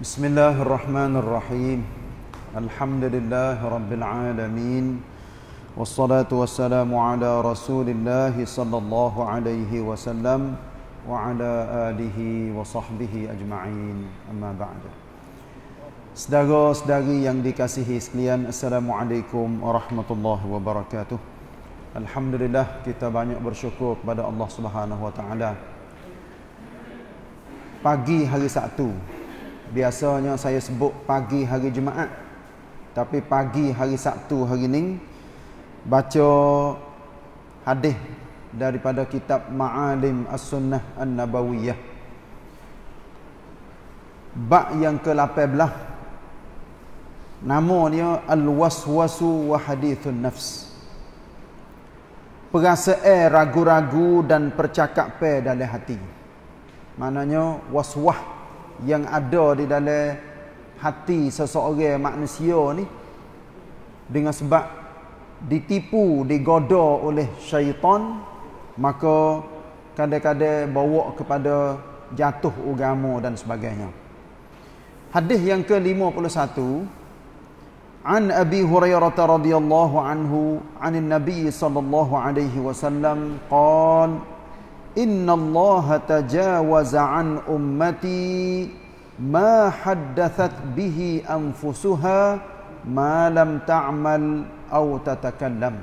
بسم الله الرحمن الرحيم الحمد لله رب العالمين والصلاة والسلام على رسول الله صلى الله عليه وسلم وعلى آله وصحبه أجمعين أما بعد Sedara sedari yang dikasihi sekalian Assalamualaikum warahmatullahi wabarakatuh Alhamdulillah kita banyak bersyukur kepada Allah Subhanahu wa taala. Pagi hari Sabtu biasanya saya sebut pagi hari Jumaat tapi pagi hari Sabtu hari ini baca hadis daripada kitab Ma'alim As-Sunnah An-Nabawiyah Bak yang ke-18 nama dia al-waswasu wa hadithun nafs perasa eh ragu-ragu dan percakap pe dalam hati maknanya waswah yang ada di dalam hati seseorang manusia ni dengan sebab ditipu, digoda oleh syaitan maka kadang-kadang bawa kepada jatuh agama dan sebagainya. Hadis yang ke-51 An Abi Hurairah radhiyallahu anhu an Nabi sallallahu alaihi wasallam qala Inna Allah tajawaza an ummati ma haddathat bihi anfusuha ma lam ta'mal aw tatakallam.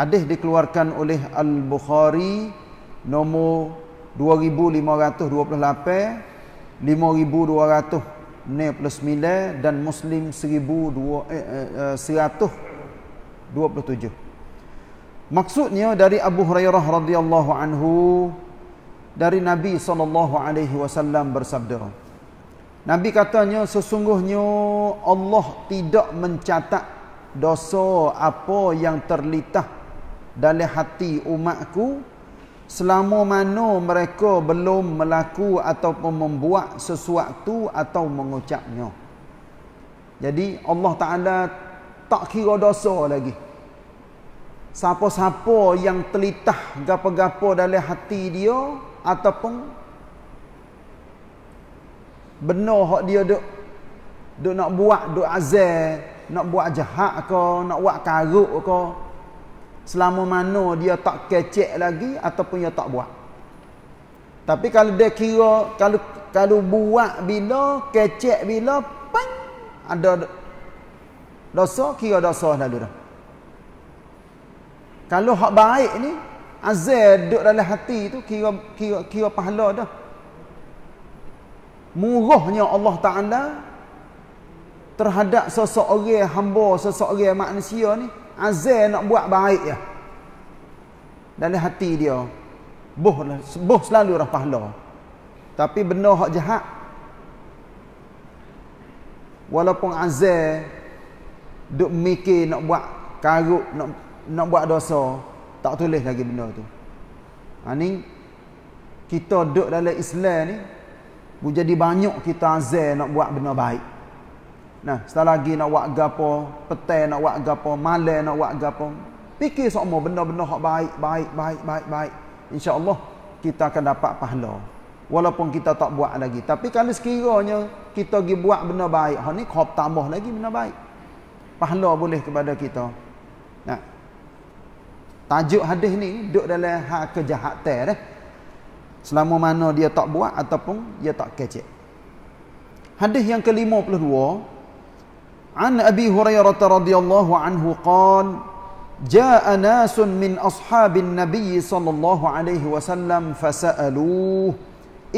Hadis dikeluarkan oleh Al-Bukhari nomor 2528 5200 ne plus mila dan Muslim 1127. Maksudnya dari Abu Hurairah radhiyallahu anhu dari Nabi sallallahu alaihi wasallam bersabda. Nabi katanya sesungguhnya Allah tidak mencatat dosa apa yang terlitah dalam hati umatku selama mana mereka belum melaku atau membuat sesuatu atau mengucapnya. Jadi Allah Ta'ala tak kira dosa lagi siapa-siapa yang telitah gapo-gapo dalam hati dia ataupun benar hak dia duk duk nak buat duk azal, nak buat jahat ke, nak buat karuk ke, selama mana dia tak kecek lagi ataupun dia tak buat. Tapi kalau dia kira kalau kalau buat bila kecek bila pan ada dosa kira dosa lalu dah. Kalau hak baik ni azal ah, duduk dalam hati tu kira kira kira pahala dah. Murahnya Allah Taala terhadap seseorang hamba, seseorang manusia ni azal ah, nak buat baik ya. Dalam hati dia boh boh selalu dah pahala. Tapi benda hak jahat walaupun azal ah, duk mikir nak buat karuk nak nak buat dosa tak tulis lagi benda tu ha, ni kita duduk dalam Islam ni jadi banyak kita azir nak buat benda baik nah setelah lagi nak buat gapo petai nak buat gapo malai nak buat gapo fikir semua benda-benda yang baik baik baik baik baik insyaAllah kita akan dapat pahala walaupun kita tak buat lagi tapi kalau sekiranya kita pergi buat benda baik ha, ni kau tambah lagi benda baik pahala boleh kepada kita nah tajuk hadis ni duduk dalam hak kejahatan eh. selama mana dia tak buat ataupun dia tak kecek hadis yang ke-52 an abi hurairah radhiyallahu anhu qan jaa nasun min ashabin nabiy sallallahu alaihi wasallam fasaluh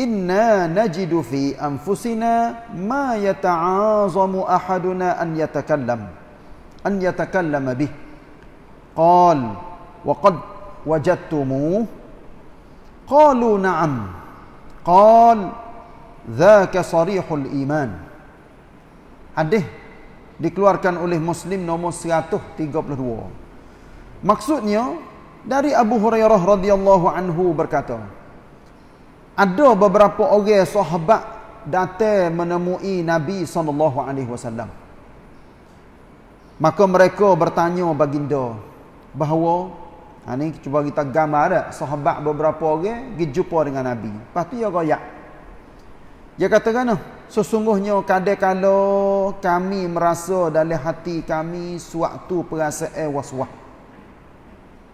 inna najidu fi anfusina ma yata'azamu ahaduna an yatakallam an yatakallama bih qala وقد وجدتموه قالوا نعم قال ذاك صريح iman. حديث dikeluarkan oleh Muslim nomor 132 maksudnya dari Abu Hurairah radhiyallahu anhu berkata ada beberapa orang sahabat datang menemui Nabi sallallahu alaihi wasallam maka mereka bertanya baginda bahawa Ha, ni cuba kita gambar dah. Sahabat beberapa orang pergi jumpa dengan Nabi. Lepas tu dia royak. Dia kata kan, oh, sesungguhnya kadai kalau kami merasa dalam hati kami suatu perasaan waswah.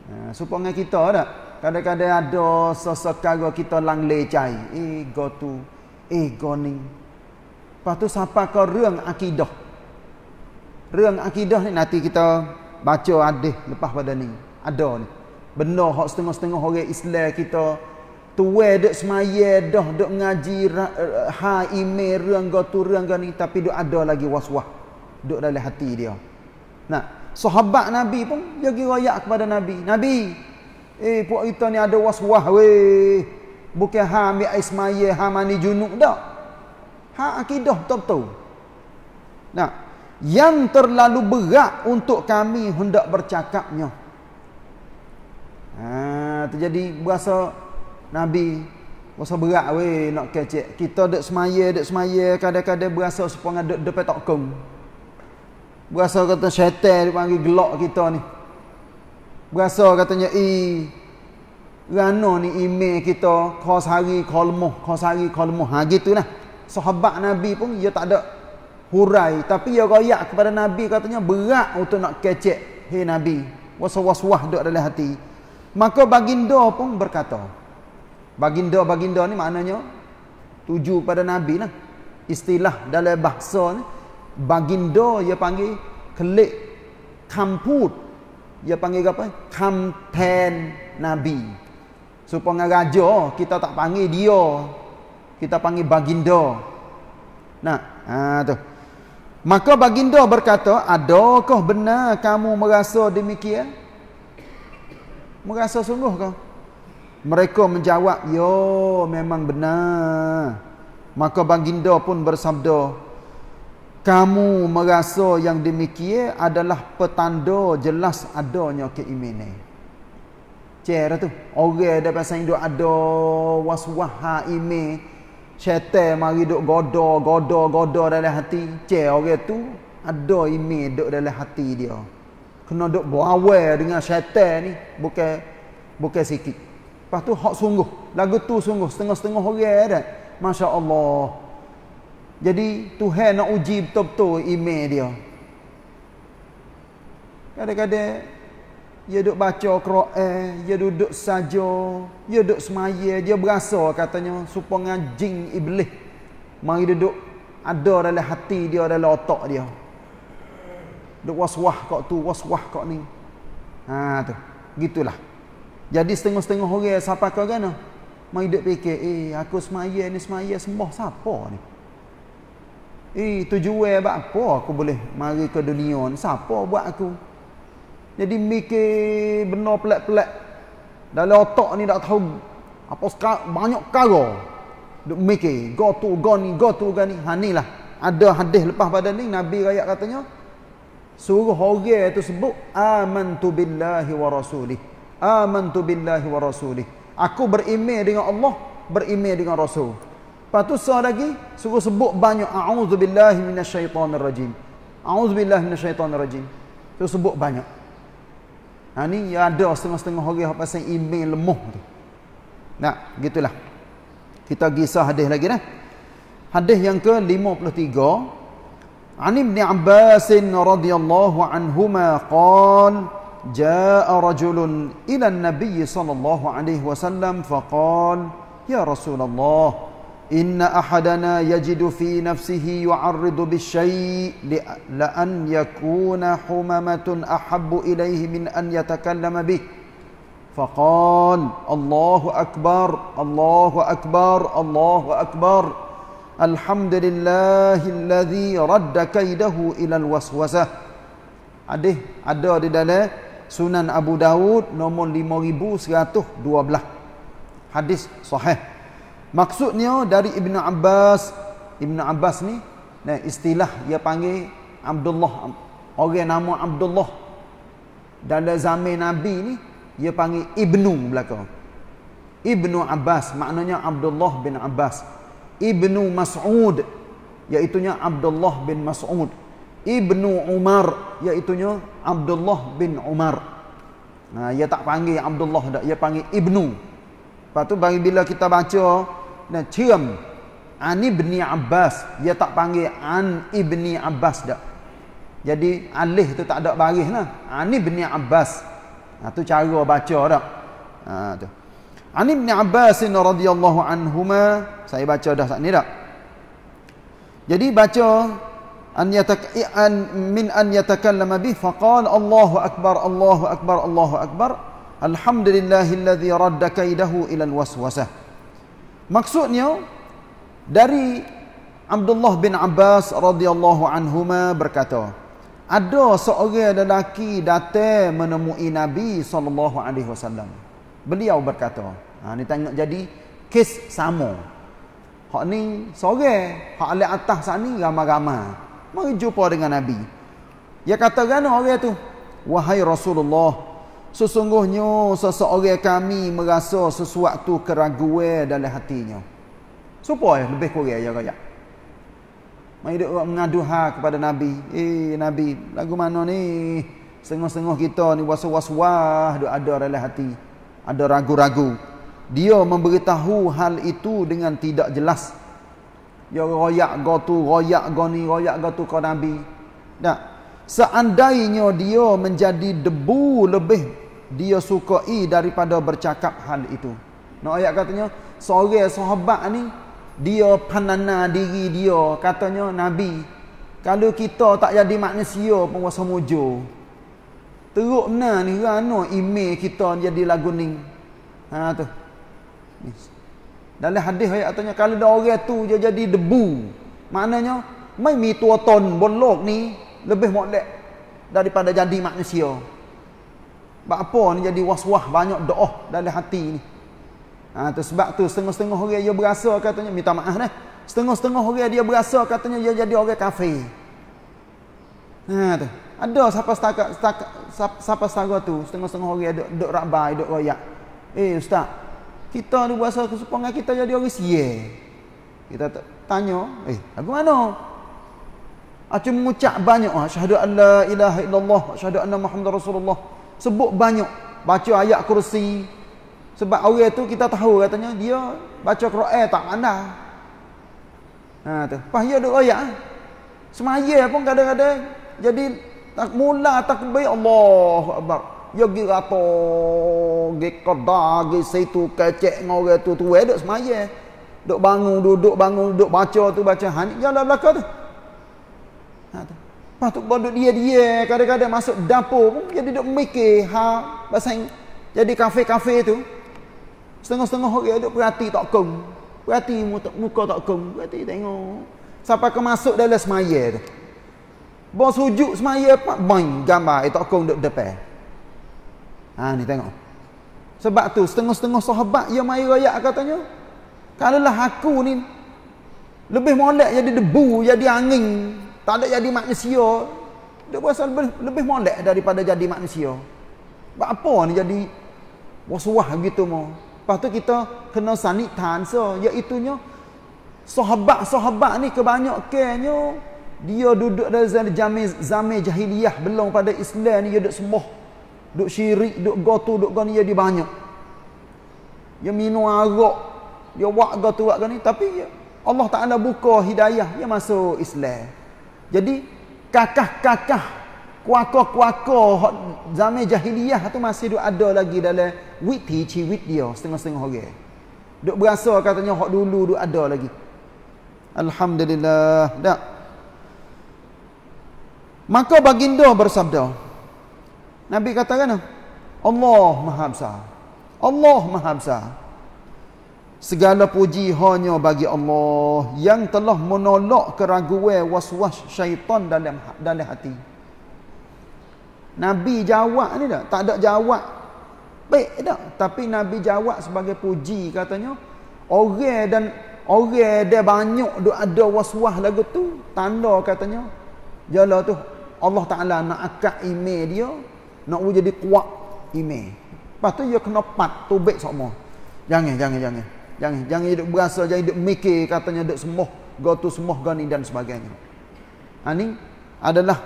Ha, supaya kita tak? Kadang-kadang ada sesekara kita langlai cai. Ego tu. Ego ni. Lepas tu siapa ke ruang akidah? Ruang akidah ni nanti kita baca adih lepas pada ni. Ada ni benda hak setengah-setengah orang Islam kita tua dak semaya dah dak ngaji ha ime reng ga turang ga ni tapi dak ada lagi waswah dak dalam hati dia nah sahabat nabi pun dia gi royak kepada nabi nabi eh puak kita ni ada waswah weh bukan ha ambil air ha mani junuk dak ha akidah betul-betul nah yang terlalu berat untuk kami hendak bercakapnya Ha terjadi berasa nabi rasa berat we nak kecek. Kita dak semaya dak semaya kadang-kadang berasa sepanga dak depan tak kong. Berasa kata syaitan dipanggil gelak kita ni. Berasa katanya i rano ni ime kita kos hari kolmo kos hari kolmo ha gitulah. Sahabat nabi pun dia tak ada hurai tapi dia royak kepada nabi katanya berat untuk nak kecek. Hei nabi, was-was-was dalam hati. Maka baginda pun berkata. Baginda-baginda ni maknanya tuju pada Nabi lah. Istilah dalam bahasa ni. Baginda dia panggil kelik kamput. Dia panggil apa? Kamten Nabi. Supaya raja kita tak panggil dia. Kita panggil baginda. Nah, ha, tu. Maka baginda berkata, adakah benar kamu merasa demikian? merasa sungguh kau mereka menjawab yo memang benar maka baginda pun bersabda kamu merasa yang demikian adalah petanda jelas adanya keimanan cera tu orang ada pasal hidup ada waswaha ime syaitan mari duk goda goda goda dalam hati cera orang tu ada ime duk dalam hati dia kena duk berawal dengan syaitan ni bukan bukan sikit. Lepas tu hak sungguh. Lagu tu sungguh setengah-setengah orang -setengah ada. Masya-Allah. Jadi Tuhan nak uji betul-betul email dia. Kadang-kadang dia duduk baca Quran, dia duduk saja, dia duduk semaya, dia berasa katanya supaya jin iblis mari duduk ada dalam hati dia, dalam otak dia duk waswah kau tu waswah kau ni ha tu gitulah jadi setengah-setengah orang -setengah siapa kau kena mai duk fikir eh aku semaya ni semaya sembah siapa ni eh tujuan buat apa aku boleh mari ke dunia ni siapa buat aku jadi mikir benar pelak-pelak dalam otak ni tak tahu apa sekarang banyak kara duk mikir go tu go ni go tu go ni ha ni lah ada hadis lepas pada ni Nabi raya katanya Suruh orang itu sebut amantu billahi wa rasulih. Amantu billahi wa rasulih. Aku beriman dengan Allah, beriman dengan Rasul. Lepas tu seorang lagi suruh sebut banyak a'udzu billahi minasyaitonir rajim. A'udzu billahi minasyaitonir rajim. Tu sebut banyak. Ha ni ya ada setengah-setengah hari apa pasal iman lemah tu. Nah, gitulah. Kita kisah hadis lagi dah. Hadis yang ke-53 عن ابن عباس رضي الله عنهما قال جاء رجل إلى النبي صلى الله عليه وسلم فقال يا رسول الله إن أحدنا يجد في نفسه يعرض بالشيء لأن يكون حممة أحب إليه من أن يتكلم به فقال الله أكبر الله أكبر الله أكبر, الله أكبر Alhamdulillahillazi radda kaidahu ila alwaswasah. Adih ada di dalam Sunan Abu Daud nomor 5112. Hadis sahih. Maksudnya dari Ibnu Abbas, Ibnu Abbas ni nah istilah dia panggil Abdullah. Orang nama Abdullah dalam zaman Nabi ni dia panggil Ibnu belakang. Ibnu Abbas maknanya Abdullah bin Abbas. Ibnu Mas'ud yaitunya Abdullah bin Mas'ud Ibnu Umar yaitunya Abdullah bin Umar nah ia tak panggil Abdullah dah. ia panggil Ibnu lepas tu bila kita baca dan cium an ibni Abbas ia tak panggil an ibni Abbas dah. jadi alih tu tak ada Nah, an ibni Abbas nah tu cara baca dak ha nah, tu Ani bin Abbas radhiyallahu anhuma saya baca dah saat ni dah. Jadi baca an yatakan min an yatakallama bi faqal Allahu akbar Allahu akbar Allahu akbar alhamdulillahillazi radda kaidahu ila alwaswasah. Maksudnya dari Abdullah bin Abbas radhiyallahu anhuma berkata ada seorang lelaki datang menemui Nabi sallallahu alaihi wasallam. Beliau berkata, ha ni tengok jadi kes sama. Hak ni sore, hak alat atas sana ramai-ramai. Mari jumpa dengan Nabi. Dia kata gana orang tu? Wahai Rasulullah, sesungguhnya seseorang kami merasa sesuatu keraguan dalam hatinya. Supaya lebih kurang ya kaya. Mari dia mengadu kepada Nabi. Eh Nabi, lagu mana ni? Sengah-sengah kita ni was-was-wah ada dalam hati ada ragu-ragu dia memberitahu hal itu dengan tidak jelas ya royak go tu royak go ni royak go tu kau nabi tak seandainya dia menjadi debu lebih dia sukai daripada bercakap hal itu nak ayat katanya sore sahabat ni dia panana diri dia katanya nabi kalau kita tak jadi manusia penguasa mujur Teruk na ni rana ime kita jadi lagu ni. Ha tu. Ni. Dalam hadis ayat katanya kalau ada orang tu dia jadi debu. Maknanya mai mi tua ton bolok ni lebih molek daripada jadi manusia. Sebab apa ni jadi waswah banyak doa dalam hati ni. Ha tu sebab tu setengah-setengah orang dia berasa katanya minta maaf dah. Eh. Setengah-setengah orang dia berasa katanya dia jadi orang kafir. Ha tu. Ada siapa setakat, setakat siapa sara tu setengah-setengah hari ada duk rabai duk royak. Eh ustaz, kita ni buat kesupangan kita jadi orang sia. Kita tanya, eh aku mana? Aku mengucap banyak asyhadu alla ilaha illallah asyhadu anna muhammadar rasulullah. Sebut banyak, baca ayat kursi. Sebab orang tu kita tahu katanya dia baca Quran eh, tak pandai. Ha tu. Pas dia duk royak. Eh, semaya pun kadang-kadang jadi tak mula takbir Allah akbar ya gira to ge kada ge situ kecek ngore tu tu eh, duk semaya duk bangun duduk bangun duduk baca tu baca han ya dalam belaka tu ha tu Lepas tu bodoh dia-dia kadang-kadang masuk dapur pun dia duduk mikir ha pasal jadi kafe-kafe tu setengah-setengah orang duduk perhati tak kong perhati muka tak kong perhati tengok siapa ke masuk dalam semaya tu Bos sujud semaya apa? Boing, gambar itu aku duduk depan. Ha, ni tengok. Sebab tu setengah-setengah sahabat yang mai raya katanya. kalau lah aku ni lebih molek jadi debu, jadi angin, tak ada jadi manusia. Dia berasa lebih, lebih molek daripada jadi manusia. Buat apa ni jadi wasuah gitu mo. Lepas tu kita kena sanitan so, iaitu sahabat-sahabat ni kebanyakannya dia duduk dalam zaman zaman jahiliyah belum pada Islam ni dia duduk sembah duduk syirik duduk gotu duduk gani dia banyak dia minum arak dia buat gotu buat gani tapi ya, Allah Taala buka hidayah dia masuk Islam jadi kakah-kakah kuakoh-kuakoh zaman jahiliyah tu masih duk ada lagi dalam witi ciwit dia setengah-setengah orang -setengah duk berasa katanya hak dulu duk ada lagi alhamdulillah dah Maka baginda bersabda. Nabi kata kan? Allah Maha Besar. Allah Maha Besar. Segala puji hanya bagi Allah yang telah menolak keraguan waswas syaitan dalam ha-, dalam hati. Nabi jawab ni tak? Tak ada jawab. Baik tak? Tapi Nabi jawab sebagai puji katanya. Orang dan orang dia banyak ada waswas lagu tu. Tanda katanya. Jala tu Allah Ta'ala nak akak ime dia Nak wujud jadi kuat ime Lepas tu dia kena pat tubik semua Jangan, jangan, jangan Jangan, jangan hidup berasa, jangan hidup mikir Katanya hidup semua, go to semua, go ni dan sebagainya Ini ha, adalah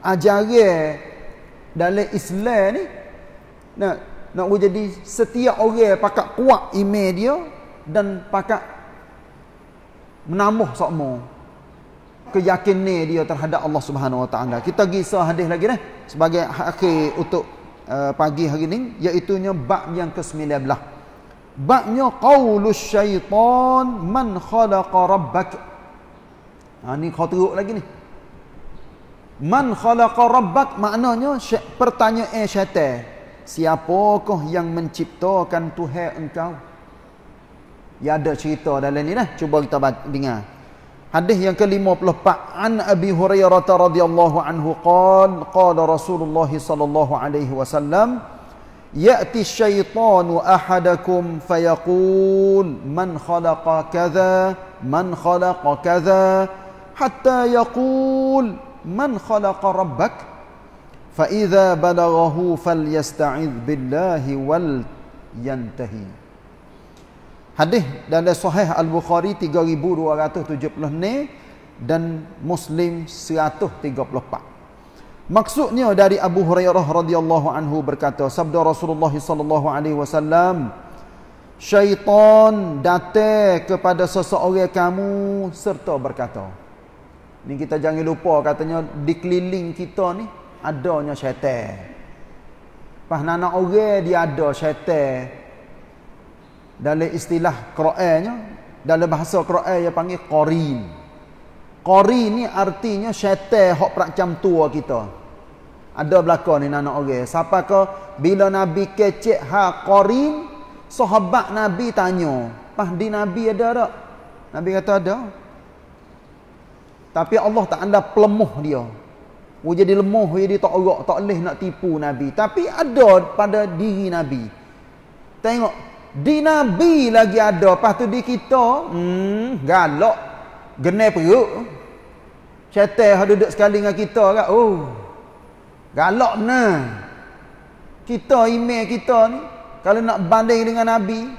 ajaran dalam Islam ni nak nak jadi setiap orang pakak kuat ime dia dan pakak menambah semua keyakinan dia terhadap Allah Subhanahu Wa Taala. Kita kisah hadis lagi dah sebagai ha- akhir untuk uh, pagi hari ini iaitu bab yang ke-19. Babnya qaulus syaitan man khalaqa rabbak. Ha ni kau lagi ni. Man khalaqa rabbak maknanya pertanyaan syaitan. Siapakah yang menciptakan Tuhan engkau? Ya ada cerita dalam ni lah. Cuba kita dengar. Hadis yang ke-54 An Abi Hurairah radhiyallahu anhu qad qala Rasulullah sallallahu alaihi wasallam ya'ti syaitanu ahadakum fayaqul man khalaqa kadza man khalaqa kadza hatta yaqul man khalaqa rabbak fa idza balaghahu falyasta'iz billahi wal yantahi Hadis dalam Sahih Al Bukhari 3276 ni dan Muslim 134. Maksudnya dari Abu Hurairah radhiyallahu anhu berkata, sabda Rasulullah sallallahu alaihi wasallam, syaitan datang kepada seseorang kamu serta berkata. Ni kita jangan lupa katanya di keliling kita ni adanya syaitan. Pahnana orang dia ada syaitan dalam istilah Qur'annya dalam bahasa Qur'an dia panggil qarin. Qarin ni artinya syaitan hok peracam tua kita. Ada belaka ni anak orang. Siapa ke bila Nabi kecek ha qarin, sahabat Nabi tanya, "Pah di Nabi ada tak?" Nabi kata ada. Tapi Allah tak anda pelemuh dia. Dia jadi lemuh, jadi tak orok, tak leh nak tipu Nabi. Tapi ada pada diri Nabi. Tengok di Nabi lagi ada. Lepas tu di kita, hmm, galak. Genai perut. Cetek yang lah duduk sekali dengan kita. Kat, oh, galak na. Kita, email kita ni. Kalau nak banding dengan Nabi.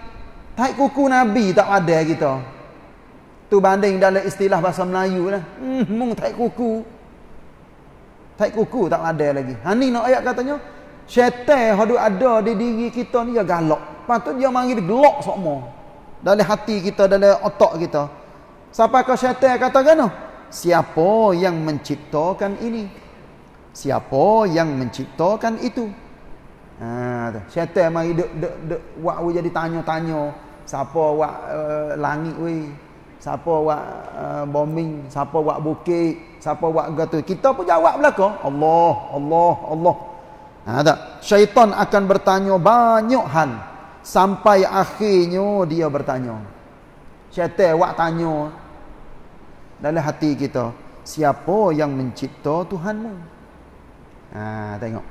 Taik kuku Nabi tak ada kita. Tu banding dalam istilah bahasa Melayu lah. Hmm, mung taik kuku. Taik kuku tak ada lagi. Ha ni nak ayat katanya. Cetek lah yang ada di diri kita ni, ya galak. Patut dia mari gelok semua. Dari hati kita, dari otak kita. Siapa kau syaitan kata kena? Siapa yang menciptakan ini? Siapa yang menciptakan itu? Ha, syaitan mari dek, dek, dek, wak jadi tanya-tanya. Siapa wak uh, eh, langit wak? Siapa wak uh, eh, bombing? Siapa wak bukit? Siapa wak gatu? Kita pun jawab belakang. Allah, Allah, Allah. Ha, tak? Syaitan akan bertanya banyak hal. Sampai akhirnya dia bertanya. Syaitan awak tanya dalam hati kita, siapa yang mencipta Tuhanmu? Ha, tengok.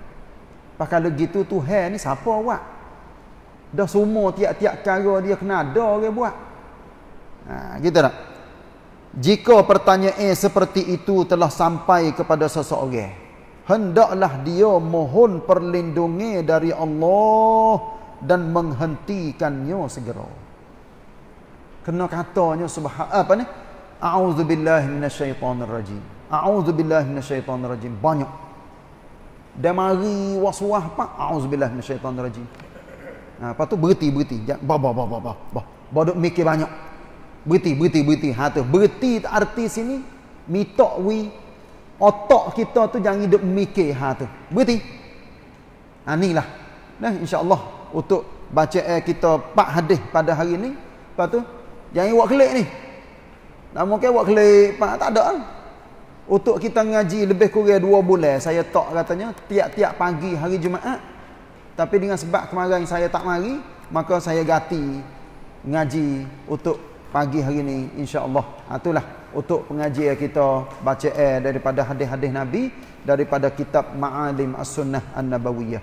Pas kalau gitu Tuhan ni siapa awak? Dah semua tiap-tiap cara dia kena ada ke buat. Ha, gitu tak? Jika pertanyaan seperti itu telah sampai kepada seseorang, hendaklah dia mohon perlindungan dari Allah SWT dan menghentikannya segera. Kena katanya subhanallah apa ni? A'udzubillahi minasyaitonirrajim. A'udzubillahi rajim banyak. Dan mari waswas apa? A'udzubillahi minasyaitonirrajim. Ha, Nah, tu berhenti-berhenti. Ba ba ba ba ba. Ba. Bodoh mikir banyak. Berhenti, berhenti, berhenti. Ha tu. Berhenti arti sini mitok wi otak kita tu jangan hidup mikir ha tu. Berhenti. Ha inilah. Nah insya-Allah untuk baca eh, kita pak hadis pada hari ni. Lepas tu, jangan buat kelik ni. Nak mungkin buat kelik, pak, tak ada. Untuk kita ngaji lebih kurang dua bulan, saya tak katanya, tiap-tiap pagi hari Jumaat. Tapi dengan sebab kemarin saya tak mari, maka saya ganti ngaji untuk pagi hari ni insyaallah ha, itulah untuk pengajian kita baca eh, daripada hadis-hadis nabi daripada kitab maalim as-sunnah an-nabawiyah